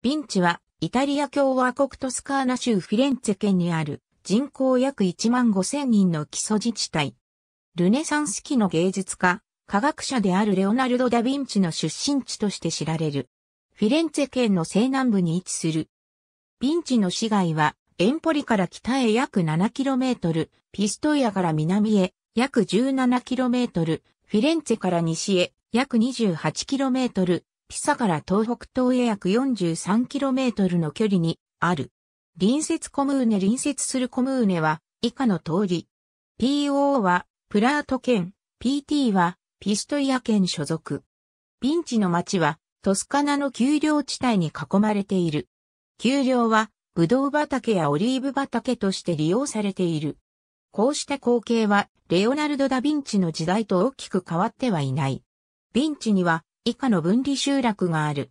ビンチは、イタリア共和国トスカーナ州フィレンツェ県にある人口約1万5千人の基礎自治体。ルネサンス期の芸術家、科学者であるレオナルド・ダ・ヴィンチの出身地として知られる。フィレンツェ県の西南部に位置する。ビンチの市街は、エンポリから北へ約 7km、ピストイアから南へ約 17km、フィレンツェから西へ約 28km、ピサから東北東へ約 43km の距離にある。隣接コムーネ隣接するコムーネは以下の通り。PO はプラート県、PT はピストイア県所属。ピンチの町はトスカナの丘陵地帯に囲まれている。丘陵はブドウ畑やオリーブ畑として利用されている。こうした光景はレオナルド・ダ・ヴィンチの時代と大きく変わってはいない。ヴィンチには以下の分離集落がある。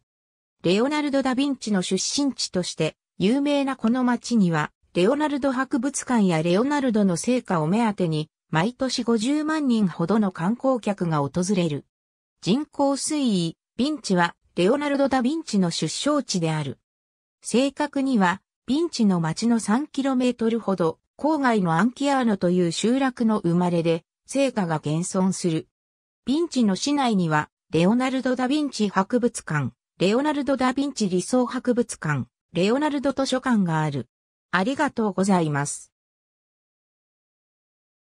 レオナルド・ダ・ヴィンチの出身地として有名なこの町には、レオナルド博物館やレオナルドの成果を目当てに、毎年50万人ほどの観光客が訪れる。人口推移、ヴィンチは、レオナルド・ダ・ヴィンチの出生地である。正確には、ヴィンチの町の 3km ほど、郊外のアンキアーノという集落の生まれで、成果が現存する。ヴィンチの市内には、レオナルド・ダ・ヴィンチ博物館、レオナルド・ダ・ヴィンチ理想博物館、レオナルド図書館がある。ありがとうございます。